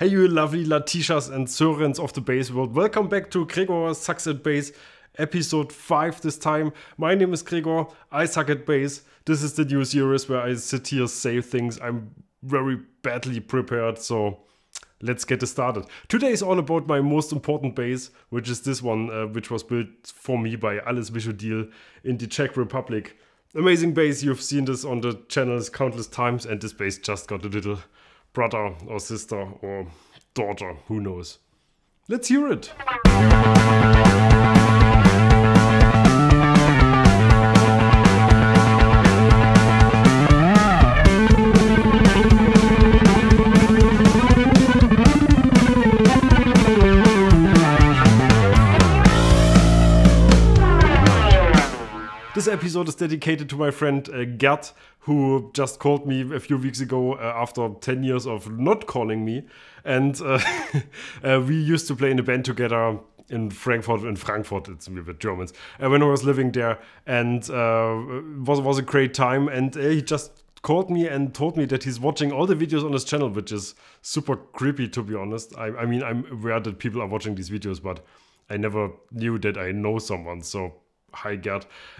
Hey, you lovely Latishas and Sirens of the Bass World. Welcome back to Gregor Sucks at Bass, episode 5 this time. My name is Gregor, I suck at bass. This is the new series where I sit here, say things. I'm very badly prepared, so let's get started. Today is all about my most important bass, which is this one, uh, which was built for me by Alice Visudeal in the Czech Republic. Amazing bass, you've seen this on the channels countless times, and this bass just got a little brother or sister or daughter, who knows. Let's hear it. This episode is dedicated to my friend uh, Gert, who just called me a few weeks ago uh, after 10 years of not calling me. And uh, uh we used to play in a band together in Frankfurt, in Frankfurt, it's we were Germans, uh, when I was living there. And uh, was, was a great time. And he just called me and told me that he's watching all the videos on his channel, which is super creepy, to be honest. I, I mean, I'm aware that people are watching these videos, but I never knew that I know someone. So Hi,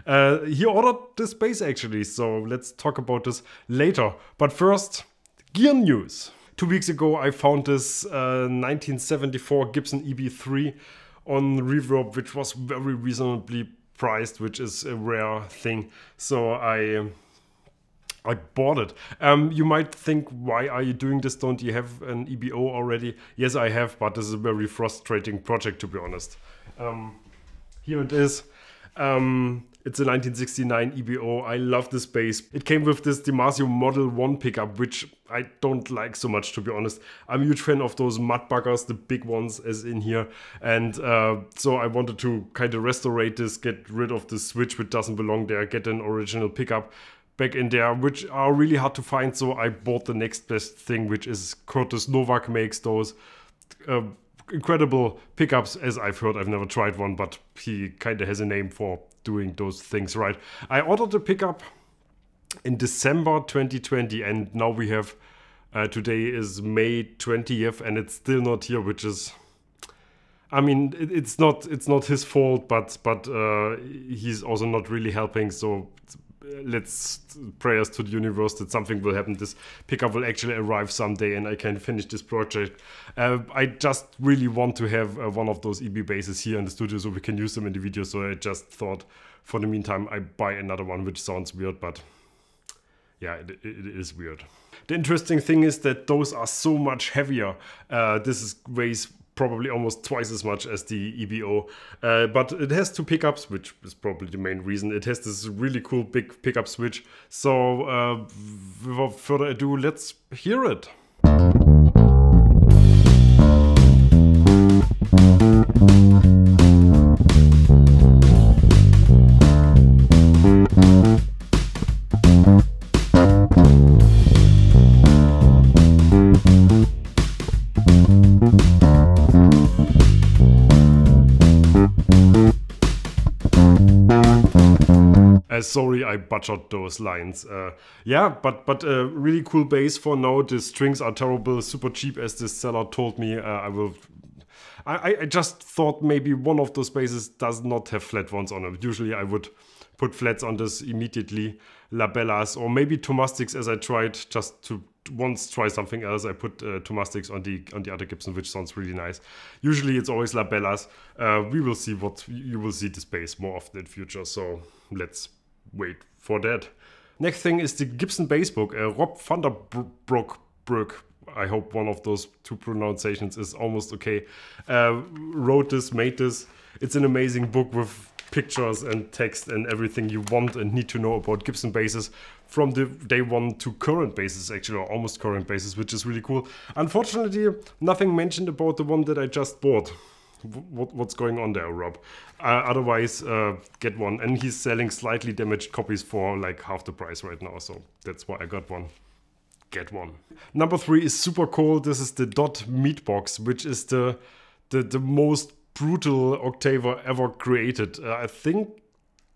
Uh, he ordered this bass actually, so let's talk about this later. But first, gear news. Two weeks ago, I found this uh, 1974 Gibson EB3 on Reverb, which was very reasonably priced, which is a rare thing. So I I bought it. Um, you might think, why are you doing this? Don't you have an EBO already? Yes, I have, but this is a very frustrating project, to be honest. Um, here it is. Um, it's a 1969 EBO. I love the space. It came with this DiMarzio Model 1 pickup, which I don't like so much, to be honest. I'm a huge fan of those mud buggers, the big ones, as in here. And uh, so I wanted to kind of restore this, get rid of the switch which doesn't belong there, get an original pickup back in there, which are really hard to find. So I bought the next best thing, which is Curtis Novak makes those. Uh, incredible pickups as I've heard. I've never tried one, but he kind of has a name for doing those things right. I ordered a pickup in December 2020, and now we have uh, today is May 20th, and it's still not here, which is. I mean, it, it's not it's not his fault, but but uh, he's also not really helping. So let's prayers to the universe that something will happen this pickup will actually arrive someday and i can finish this project uh, i just really want to have uh, one of those eb bases here in the studio so we can use them in the video so i just thought for the meantime i buy another one which sounds weird but yeah it, it is weird the interesting thing is that those are so much heavier uh, this is weighs probably almost twice as much as the EBO. Uh, but it has two pickups, which is probably the main reason. It has this really cool big pickup switch. So uh, without further ado, let's hear it. I butchered those lines. Uh, yeah, but but a really cool bass for now. The strings are terrible, super cheap, as this seller told me. Uh, I will. I, I just thought maybe one of those basses does not have flat ones on it. Usually I would put flats on this immediately. Labellas or maybe Tomastics as I tried just to once try something else. I put uh, Tomastics on the on the other Gibson, which sounds really nice. Usually it's always Labellas. Uh, we will see what you will see this bass more often in future. So let's wait for that. Next thing is the Gibson bass book. Uh, Rob Thunderbrook. Brook, I hope one of those two pronunciations is almost okay, uh, wrote this, made this. It's an amazing book with pictures and text and everything you want and need to know about Gibson basses from the day one to current basses actually or almost current basses which is really cool. Unfortunately nothing mentioned about the one that I just bought. what's going on there Rob? Uh, otherwise, uh, get one. And he's selling slightly damaged copies for like half the price right now, so that's why I got one. Get one. Number three is super cool. This is the Dot Meatbox, which is the the, the most brutal Octaver ever created. Uh, I think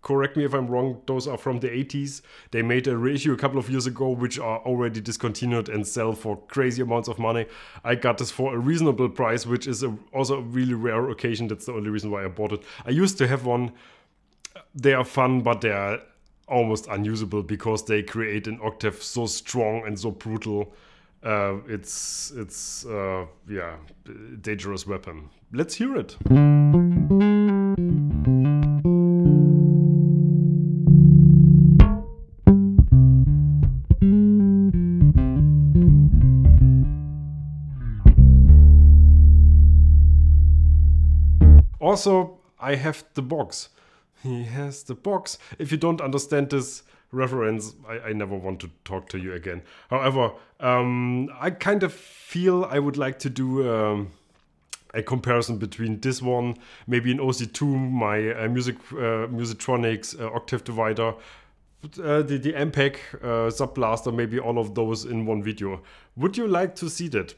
correct me if I'm wrong, those are from the 80s. They made a reissue a couple of years ago, which are already discontinued and sell for crazy amounts of money. I got this for a reasonable price, which is a, also a really rare occasion. That's the only reason why I bought it. I used to have one. They are fun, but they are almost unusable because they create an octave so strong and so brutal. Uh, it's it's uh, yeah, dangerous weapon. Let's hear it. also, I have the box. He has the box. If you don't understand this reference, I, I never want to talk to you again. However, um, I kind of feel I would like to do. Um, a comparison between this one, maybe an OC2, my uh, music, uh, uh, octave divider, uh, the, the MPEG, uh, Sub Blaster, maybe all of those in one video. Would you like to see that?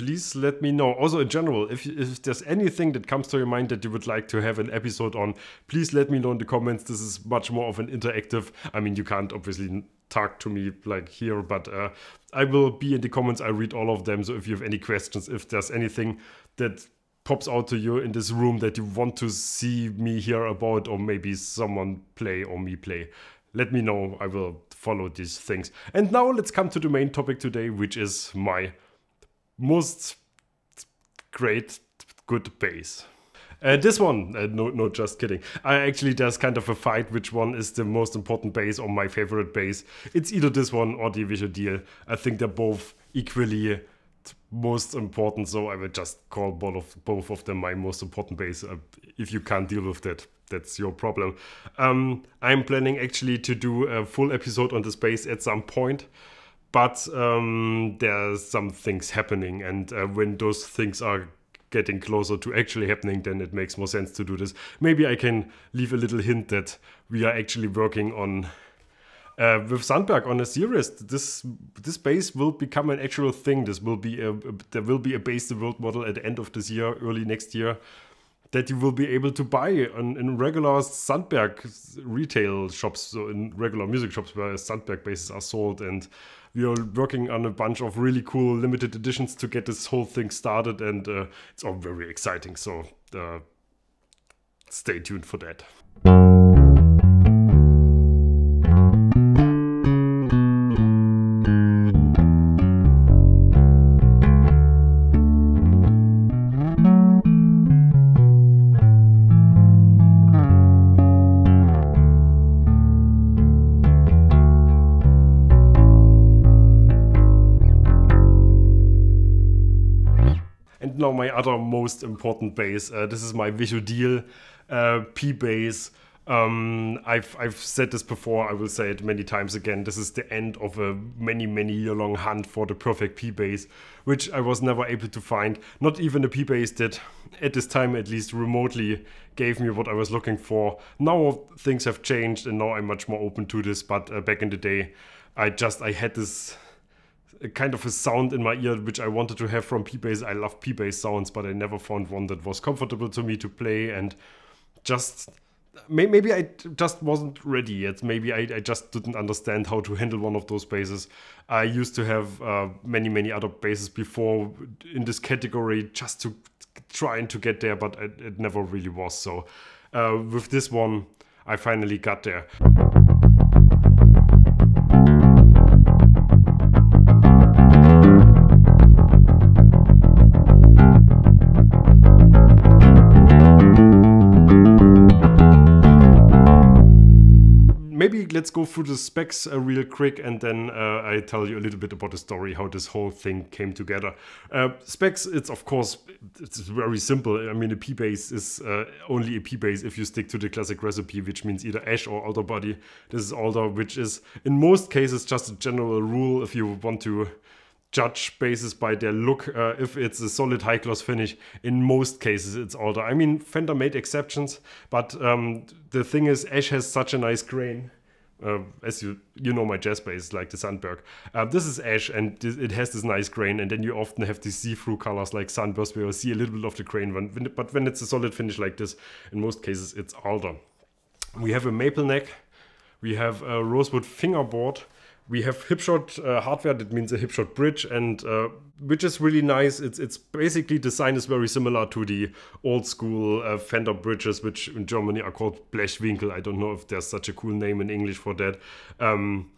please let me know. Also, in general, if, if there's anything that comes to your mind that you would like to have an episode on, please let me know in the comments. This is much more of an interactive. I mean, you can't obviously talk to me like here, but uh, I will be in the comments. I read all of them. So if you have any questions, if there's anything that pops out to you in this room that you want to see me hear about, or maybe someone play or me play, let me know. I will follow these things. And now let's come to the main topic today, which is my most great good base. Uh, this one, uh, no, no, just kidding. I actually, there's kind of a fight which one is the most important base or my favorite base. It's either this one or the Visual Deal. I think they're both equally most important, so I will just call both of both of them my most important base. Uh, if you can't deal with that, that's your problem. Um, I'm planning actually to do a full episode on this base at some point but um, there are some things happening, and uh, when those things are getting closer to actually happening, then it makes more sense to do this. Maybe I can leave a little hint that we are actually working on uh, with Sandberg on a series. This this base will become an actual thing. This will be a, a, there will be a base the world model at the end of this year, early next year, that you will be able to buy on, in regular Sandberg retail shops, so in regular music shops where Sandberg bases are sold and we are working on a bunch of really cool limited editions to get this whole thing started, and uh, it's all very exciting. So uh, stay tuned for that. most important base. Uh, this is my visual deal uh, P base. Um, I've, I've said this before, I will say it many times again. This is the end of a many, many year long hunt for the perfect P base, which I was never able to find. Not even a P base that, at this time at least, remotely gave me what I was looking for. Now things have changed and now I'm much more open to this, but uh, back in the day, I just I had this kind of a sound in my ear which I wanted to have from P-Bass. I love P-Bass sounds, but I never found one that was comfortable to me to play and just maybe I just wasn't ready yet. Maybe I, I, just didn't understand how to handle one of those bases. I used to have uh, many, many other bases before in this category just to trying to get there, but it, it never really was. So uh, with this one, I finally got there. let's go through the specs uh, real quick and then uh, I tell you a little bit about the story, how this whole thing came together. Uh, specs, it's of course, it's very simple. I mean, a P-base is uh, only a P-base if you stick to the classic recipe, which means either ash or outer body. This is alder, which is in most cases just a general rule if you want to judge bases by their look uh, if it's a solid high gloss finish in most cases it's alder. i mean fender made exceptions but um, the thing is ash has such a nice grain uh, as you you know my jazz bass like the Sandberg. Uh, this is ash and it has this nice grain and then you often have these see-through colors like sunburst where you see a little bit of the grain when, when, but when it's a solid finish like this in most cases it's alder. We have a maple neck, we have a rosewood fingerboard, we have hipshot uh, hardware that means a hipshot bridge and uh, which is really nice. It's it's basically design is very similar to the old school uh, fender bridges, which in Germany are called Blechwinkel. I don't know if there's such a cool name in English for that. Um,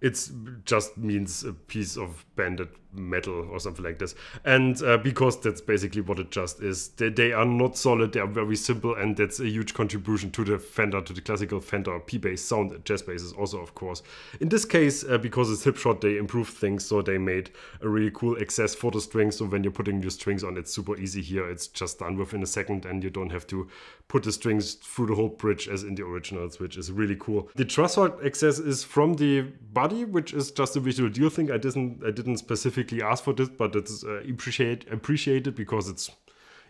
it just means a piece of banded metal or something like this. And uh, because that's basically what it just is. They, they, are not solid, they are very simple, and that's a huge contribution to the Fender, to the classical Fender P bass sound. Jazz basses also, of course. In this case, uh, because it's hip shot, they improved things, so they made a really cool access for the strings. So when you're putting your strings on, it's super easy here. It's just done within a second, and you don't have to put the strings through the whole bridge as in the originals, which is really cool. The truss access is from the body, which is just a visual deal thing. I didn't, I didn't specifically ask for this, but it's uh, appreciate, appreciated because it's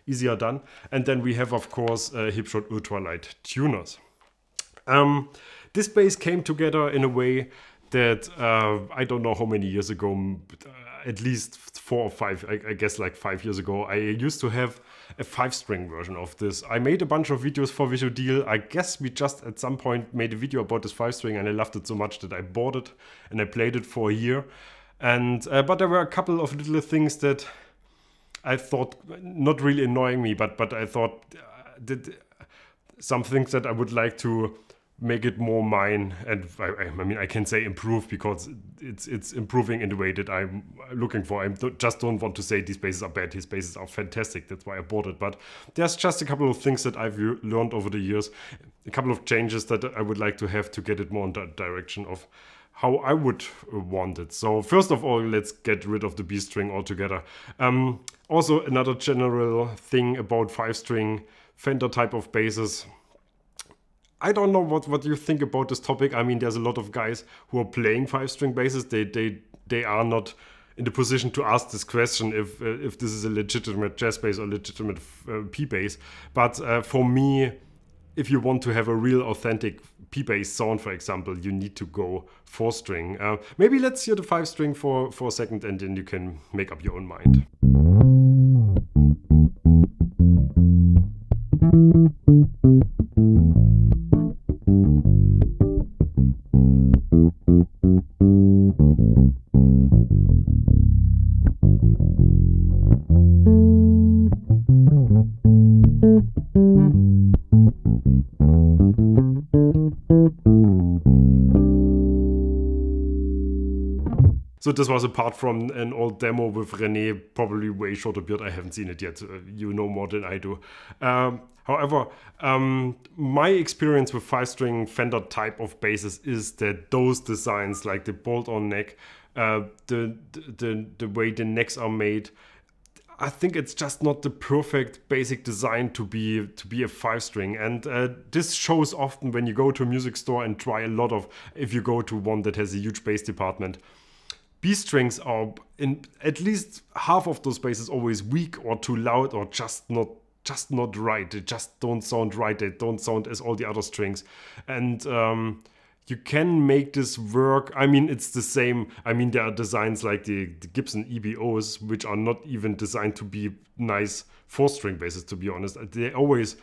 easier done. And then we have, of course, uh, Hipshot Ultralight tuners. Um, this bass came together in a way that uh, I don't know how many years ago, uh, at least four or five, I, I, guess like five years ago, I used to have a five string version of this. I made a bunch of videos for Visual Deal. I guess we just at some point made a video about this five string and I loved it so much that I bought it and I played it for a year. And uh, but there were a couple of little things that I thought not really annoying me, but but I thought uh, did some things that I would like to make it more mine and I, I, mean i can say improve because it's it's improving in the way that i'm looking for i just don't want to say these bases are bad these bases are fantastic that's why i bought it but there's just a couple of things that i've learned over the years a couple of changes that i would like to have to get it more in the direction of how I would want it. So first of all, let's get rid of the B string altogether. Um, also another general thing about five string Fender type of basses. I don't know what, what you think about this topic. I mean, there's a lot of guys who are playing five string basses. They, they, they are not in the position to ask this question if, uh, if this is a legitimate jazz bass or legitimate uh, P bass. But uh, for me, if you want to have a real authentic p-bass sound, for example, you need to go four string. Uh, maybe let's hear the five string for, for a second and then you can make up your own mind. this was apart from an old demo with Rene, probably way shorter beard. I haven't seen it yet. Uh, you know more than I do. Um, however, um, my experience with five string Fender type of basses is that those designs, like the bolt on neck, uh, the, the, the way the necks are made, I think it's just not the perfect basic design to be to be a five string, and uh, this shows often when you go to a music store and try a lot of. If you go to one that has a huge bass department, B strings are in at least half of those spaces always weak or too loud or just not just not right. They just don't sound right. They don't sound as all the other strings. And um, you can make this work. I mean, it's the same. I mean, there are designs like the, the Gibson EBOs, which are not even designed to be nice four string basses, to be honest. They always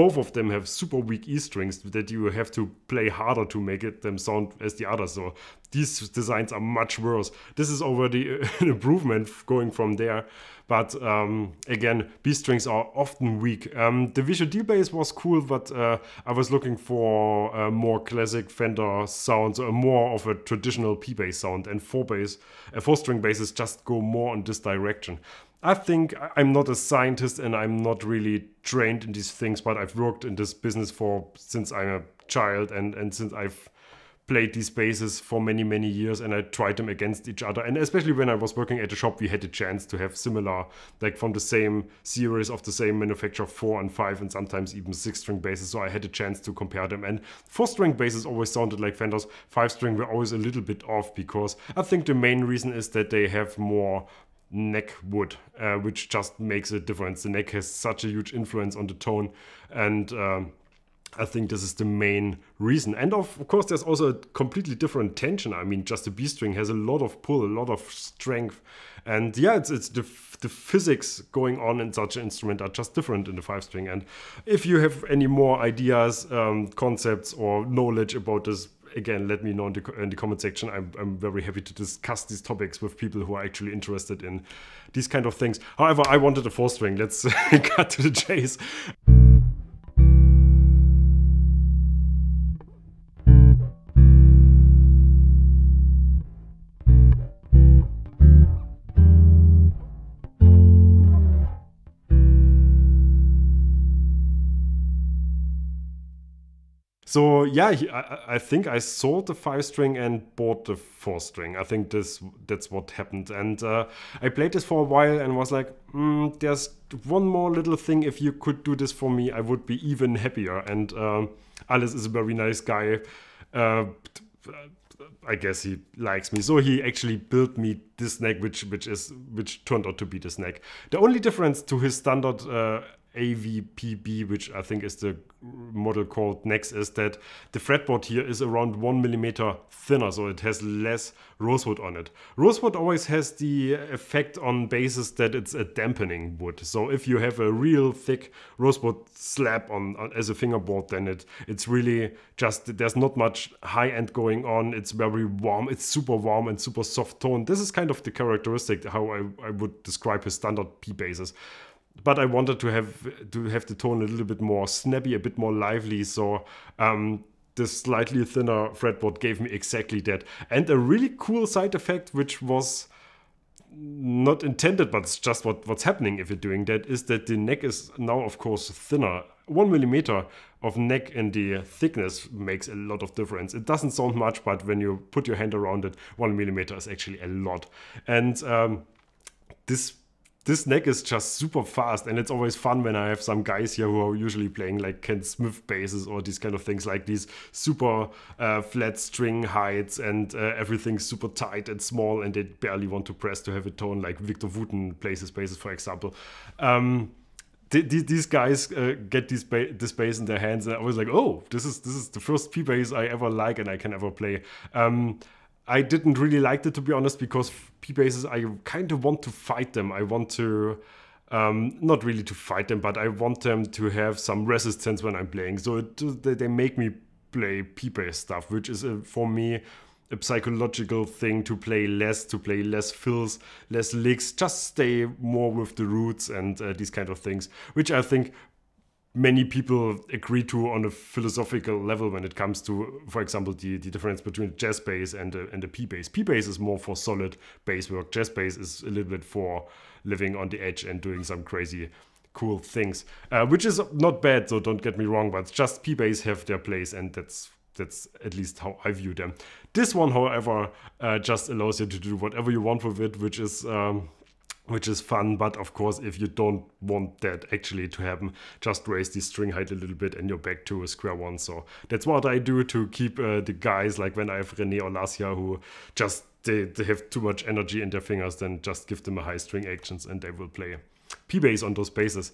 both of them have super weak E strings that you have to play harder to make it them sound as the other. So these designs are much worse. This is already an improvement going from there. But um, again, B strings are often weak. Um, the Visual D bass was cool, but uh, I was looking for a more classic Fender sounds, so more of a traditional P bass sound. And four bass, uh, four string basses just go more in this direction. I think I'm not a scientist and I'm not really trained in these things, but I've worked in this business for since I'm a child and, and since I've played these bases for many, many years and I tried them against each other. And especially when I was working at the shop, we had a chance to have similar, like from the same series of the same manufacturer, four and five, and sometimes even six string bases. So I had a chance to compare them. And four string bases always sounded like Fenders. Five string were always a little bit off because I think the main reason is that they have more neck wood, uh, which just makes a difference. The neck has such a huge influence on the tone, and um, I think this is the main reason. And of course, there's also a completely different tension. I mean, just the B string has a lot of pull, a lot of strength, and yeah, it's it's the the physics going on in such an instrument are just different in the five string. And if you have any more ideas, um, concepts, or knowledge about this again, let me know in the, in the comment section. I'm, I'm very happy to discuss these topics with people who are actually interested in these kind of things. However, I wanted a four string. Let's cut to the chase. So yeah, he, I, I, think I sold the five string and bought the four string. I think this that's what happened. And uh, I played this for a while and was like, mm, there's one more little thing. If you could do this for me, I would be even happier. And uh, Alice is a very nice guy. Uh, I guess he likes me. So he actually built me this neck, which which is which turned out to be this neck. The only difference to his standard uh, AVPB, which I think is the model called next, is that the fretboard here is around one millimeter thinner, so it has less rosewood on it. Rosewood always has the effect on bases that it's a dampening wood. So if you have a real thick rosewood slab on, on as a fingerboard, then it it's really just there's not much high end going on. It's very warm. It's super warm and super soft tone. This is kind of the characteristic how I, I would describe his standard P bases but I wanted to have to have the tone a little bit more snappy, a bit more lively. So um, this slightly thinner fretboard gave me exactly that, and a really cool side effect, which was not intended, but it's just what, what's happening if you're doing that, is that the neck is now, of course, thinner. One millimeter of neck and the thickness makes a lot of difference. It doesn't sound much, but when you put your hand around it, one millimeter is actually a lot. And um, this this neck is just super fast, and it's always fun when I have some guys here who are usually playing like Ken Smith basses or these kind of things, like these super uh, flat string heights, and uh, everything's super tight and small, and they barely want to press to have a tone, like Victor Wooten plays his basses, for example. Um, these guys uh, get this ba- this bass in their hands, and I was like, oh, this is this is the first P bass I ever like and I can ever play. Um, I didn't really like that to be honest because P bases I kind of want to fight them. I want to um, not really to fight them, but I want them to have some resistance when I'm playing. So it, they make me play P base stuff, which is a, for me a psychological thing to play less, to play less fills, less licks, just stay more with the roots and uh, these kind of things, which I think many people agree to on a philosophical level when it comes to, for example, the, the difference between jazz bass and a, and a P bass. P bass is more for solid bass work. Jazz bass is a little bit for living on the edge and doing some crazy cool things, uh, which is not bad. So don't get me wrong, but just P bass have their place, and that's that's at least how I view them. This one, however, uh, just allows you to do whatever you want with it, which is um, which is fun. But of course, if you don't want that actually to happen, just raise the string height a little bit and you're back to a square one. So that's what I do to keep uh, the guys like when I have Rene or Lasia who just they, they have too much energy in their fingers, then just give them a high string actions and they will play P-bass on those bases.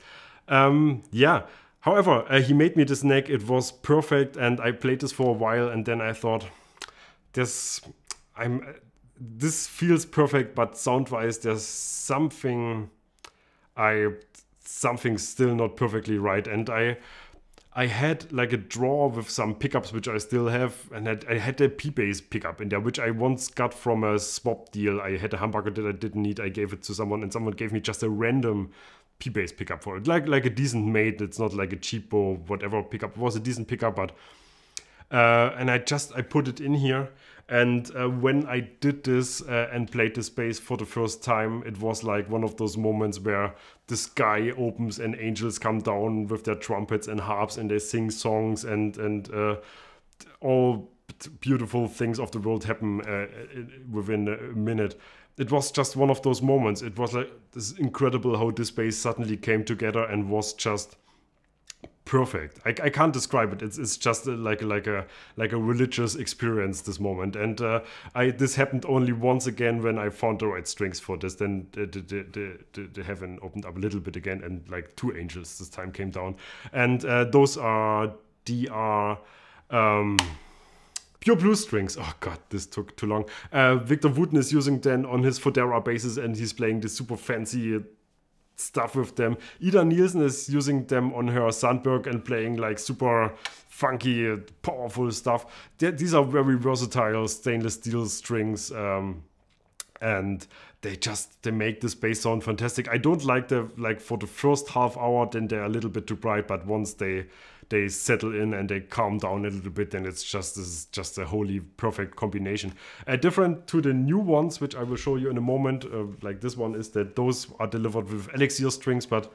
Um, yeah. However, uh, he made me this neck. It was perfect and I played this for a while and then I thought this I'm this feels perfect, but sound wise, there's something I something's still not perfectly right. And I I had like a draw with some pickups which I still have, and had, I had a P bass pickup in there, which I once got from a swap deal. I had a humbucker that I didn't need. I gave it to someone, and someone gave me just a random P bass pickup for it, like like a decent mate. It's not like a cheapo whatever pickup. It was a decent pickup, but uh, and I just I put it in here and uh, when I did this uh, and played this space for the first time, it was like one of those moments where the sky opens and angels come down with their trumpets and harps and they sing songs and and uh, all beautiful things of the world happen uh, within a minute. It was just one of those moments. It was like this incredible how this space suddenly came together and was just perfect. I, I can't describe it. It's, it's just uh, like like a like a religious experience this moment. And uh, I this happened only once again when I found the right strings for this. Then the the, the, the heaven opened up a little bit again, and like two angels this time came down. And uh, those are dr. Um, Pure Blue Strings. Oh god, this took too long. Uh, Victor Wooten is using them on his Fodera basses, and he's playing this super fancy stuff with them. Ida Nielsen is using them on her Sandberg and playing like super funky, powerful stuff. They're, these are very versatile stainless steel strings. Um, and they just they make this bass sound fantastic. I don't like the like for the first half hour, then they're a little bit too bright, but once they they settle in and they calm down a little bit and it's just this is just a wholly perfect combination uh, different to the new ones which i will show you in a moment uh, like this one is that those are delivered with elixir strings but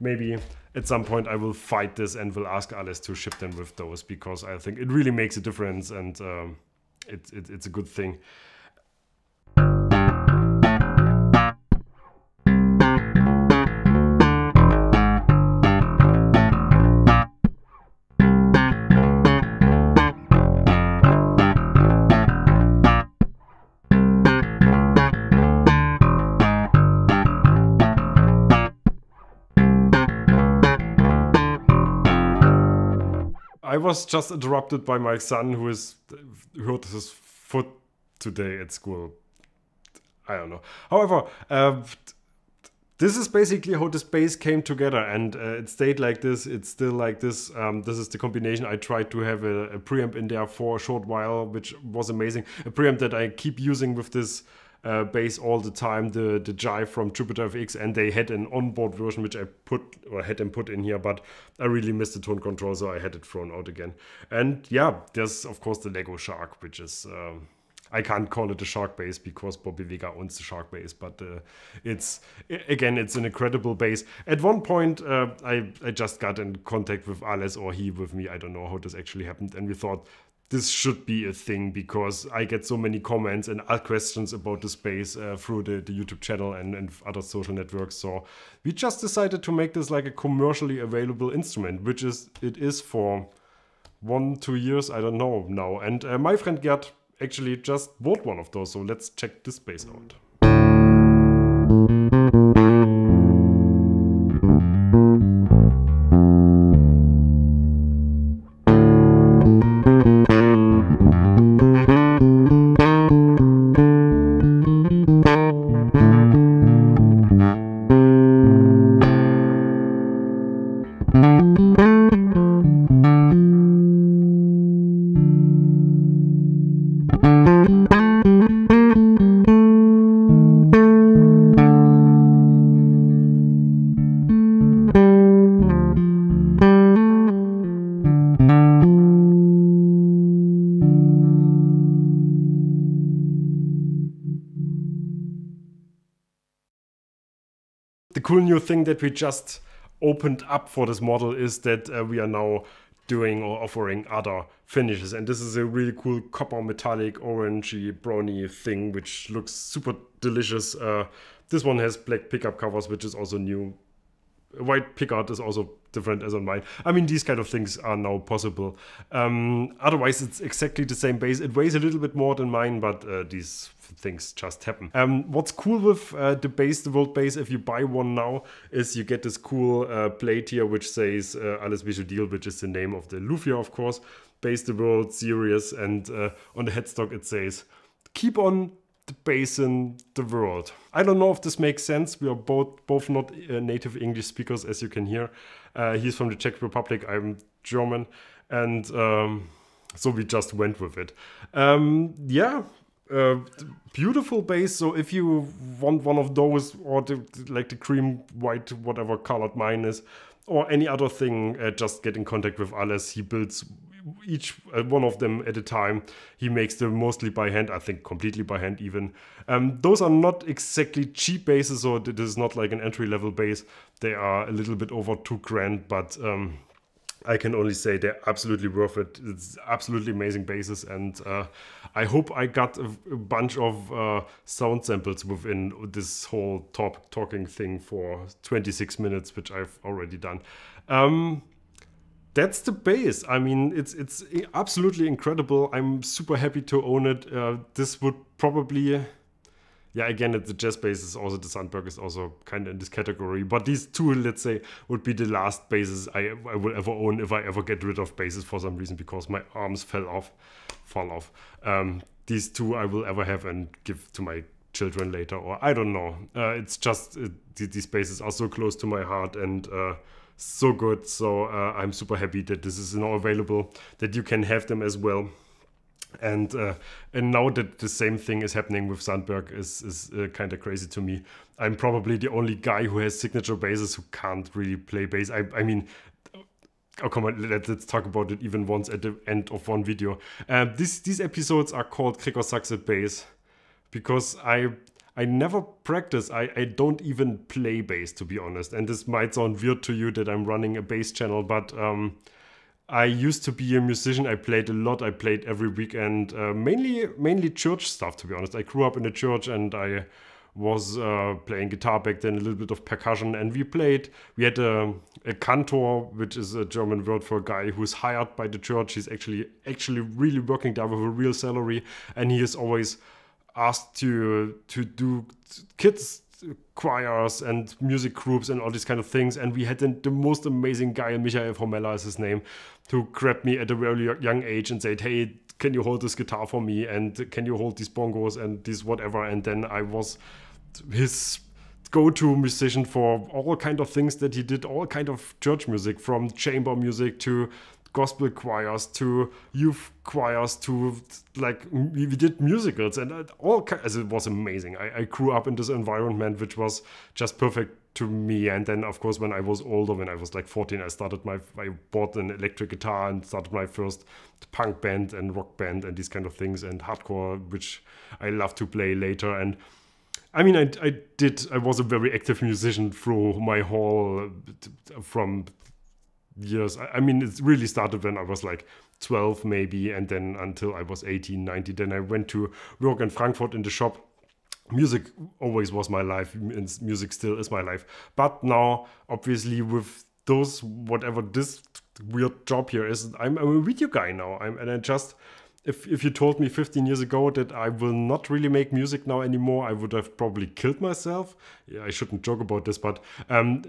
maybe at some point i will fight this and will ask alice to ship them with those because i think it really makes a difference and um, it, it, it's a good thing I was just interrupted by my son who is hurt his foot today at school. I don't know. However, uh, this is basically how the space came together and uh, it stayed like this it's still like this um, this is the combination i tried to have a, a, preamp in there for a short while which was amazing a preamp that i keep using with this uh, bass all the time, the the Jive from Jupiter FX, and they had an onboard version which I put or had them put in here, but I really missed the tone control, so I had it thrown out again. And yeah, there's of course the Lego Shark, which is. Um, I can't call it a shark bass because Bobby Vega owns the shark bass, but uh, it's again it's an incredible bass. At one point, uh, I I just got in contact with Alice or he with me. I don't know how this actually happened, and we thought this should be a thing because I get so many comments and questions about the space uh, through the, the, YouTube channel and, and, other social networks. So we just decided to make this like a commercially available instrument, which is it is for one, two years, I don't know now. And uh, my friend Gerd actually just bought one of those. So let's check this space out. cool new thing that we just opened up for this model is that uh, we are now doing or offering other finishes. And this is a really cool copper metallic orangey brownie thing, which looks super delicious. Uh, this one has black pickup covers, which is also new white pickguard is also different as on mine. I mean, these kind of things are now possible. Um, otherwise, it's exactly the same base. It weighs a little bit more than mine, but uh, these things just happen. Um, what's cool with uh, the base, the world base, if you buy one now, is you get this cool uh, plate here which says uh, Alles Visual Deal, which is the name of the Lufia, of course, base the world series, and uh, on the headstock it says, keep on the bass in the world. I don't know if this makes sense. We are both both not uh, native English speakers, as you can hear. Uh, he's from the Czech Republic. I'm German, and um, so we just went with it. Um, yeah, uh, beautiful bass. So if you want one of those, or the, like the cream white, whatever colored mine is, or any other thing, uh, just get in contact with Alice. He builds each uh, one of them at a time. He makes them mostly by hand, I think completely by hand even. Um, those are not exactly cheap bases, so this is not like an entry level base. They are a little bit over two grand, but um, I can only say they're absolutely worth it. It's absolutely amazing bases, and uh, I hope I got a, a bunch of uh, sound samples within this whole top talking thing for 26 minutes, which I've already done. Um, that's the base. I mean, it's it's absolutely incredible. I'm super happy to own it. Uh, this would probably, yeah, again, the jazz bass is also the Sandberg is also kind of in this category. But these two, let's say, would be the last bases I I will ever own if I ever get rid of bases for some reason because my arms fell off, fall off. Um, these two I will ever have and give to my children later, or I don't know. Uh, it's just uh, these bases are so close to my heart and. Uh, so good. So uh, I'm super happy that this is now available, that you can have them as well. And uh, and now that the same thing is happening with Sandberg is is uh, kind of crazy to me. I'm probably the only guy who has signature bases who can't really play bass. I I mean, oh come on, let, us talk about it even once at the end of one video. And uh, this these episodes are called Krikor sucks at bass because I I never practice. I, I don't even play bass, to be honest. And this might sound weird to you that I'm running a bass channel, but um, I used to be a musician. I played a lot. I played every weekend, uh, mainly mainly church stuff, to be honest. I grew up in a church and I was uh, playing guitar back then, a little bit of percussion, and we played. We had a, a cantor, which is a German word for a guy who's hired by the church. He's actually actually really working there with a real salary, and he is always asked to to do kids choirs and music groups and all these kind of things. And we had the, the most amazing guy, Michael Formella is his name, who grabbed me at a very young age and said, "Hey, can you hold this guitar for me? And can you hold these bongos and these whatever?" And then I was his go-to musician for all kind of things that he did all kind of church music from chamber music to gospel choirs to youth choirs to like we did musicals and uh, all as it was amazing I, I grew up in this environment which was just perfect to me and then of course when i was older when i was like 14 i started my i bought an electric guitar and started my first punk band and rock band and these kind of things and hardcore which i love to play later and I mean, I, I did. I was a very active musician through my whole uh, from years. I, I mean, it really started when I was like 12 maybe, and then until I was 18, 19. Then I went to work in Frankfurt in the shop music always was my life and music still is my life but now obviously with those whatever this weird job here is i'm, I'm a video guy now i'm and i just if if you told me 15 years ago that I will not really make music now anymore, I would have probably killed myself. Yeah, I shouldn't joke about this, but um,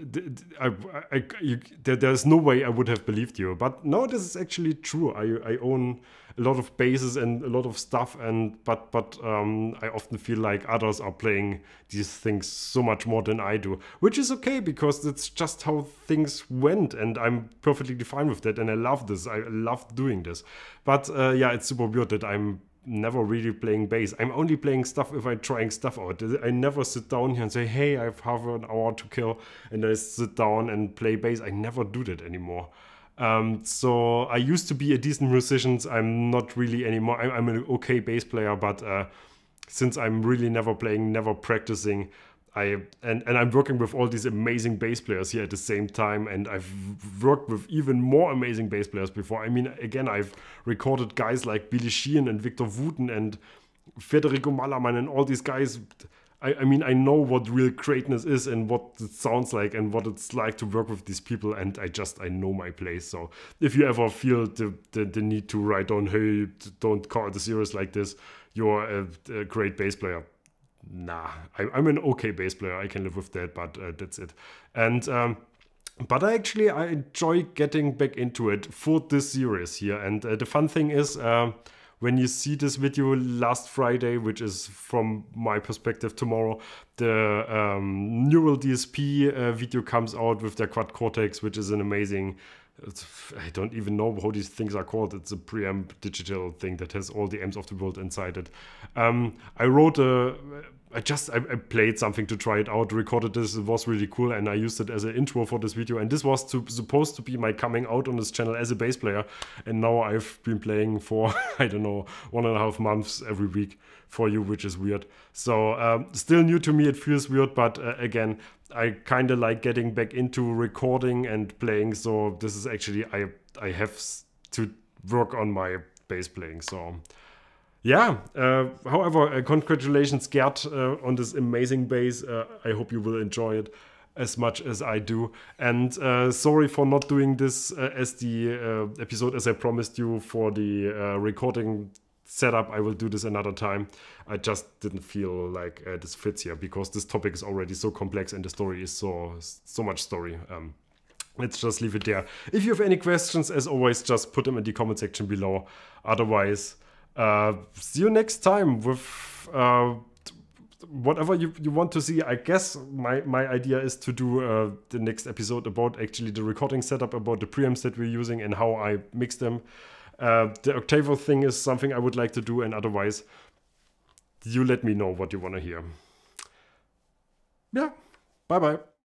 I, I, I you, there, there's no way I would have believed you. But no, this is actually true. I I own a lot of bases and a lot of stuff and but but um, I often feel like others are playing these things so much more than I do which is okay because it's just how things went and I'm perfectly fine with that and I love this I love doing this but uh, yeah it's super weird that I'm never really playing bass. I'm only playing stuff if I'm trying stuff out. I never sit down here and say, hey, I have an hour to kill, and I sit down and play bass. I never do that anymore. Um, so I used to be a decent musician. I'm not really anymore. I'm, I'm an okay bass player, but uh, since I'm really never playing, never practicing, I and, and I'm working with all these amazing bass players here at the same time, and I've worked with even more amazing bass players before. I mean, again, I've recorded guys like Billy Sheehan and Victor Wooten and Federico Malaman and all these guys I, I mean, I know what real greatness is and what it sounds like and what it's like to work with these people. And I just, I know my place. So if you ever feel the, the, the need to write on, hey, don't call the series like this, you're a, a great bass player nah, I, am an okay bass player. I can live with that, but uh, that's it. And um, but I actually I enjoy getting back into it for this series here. And uh, the fun thing is. Uh, when you see this video last Friday, which is from my perspective tomorrow, the um, Neural DSP uh, video comes out with their Quad Cortex, which is an amazing. I don't even know how these things are called. It's a preamp digital thing that has all the amps of the world inside it. Um, I wrote a I just I, I, played something to try it out, recorded this. It was really cool, and I used it as an intro for this video. And this was to, supposed to be my coming out on this channel as a bass player. And now I've been playing for I don't know one and a half months every week for you, which is weird. So um, still new to me. It feels weird, but uh, again, I kind of like getting back into recording and playing. So this is actually I I have to work on my bass playing. So yeah uh, however uh, congratulations Gerd, uh, on this amazing bass uh, i hope you will enjoy it as much as i do and uh, sorry for not doing this uh, as the episode as i promised you for the recording setup i will do this another time i just didn't feel like this fits here because this topic is already so complex and the story is so so much story um, let's just leave it there if you have any questions as always just put them in the comment section below otherwise uh, see you next time with uh, whatever you, you want to see. I guess my, my idea is to do uh, the next episode about actually the recording setup, about the preamps that we're using and how I mix them. Uh, the Octavo thing is something I would like to do, and otherwise, you let me know what you want to hear. Yeah, bye bye.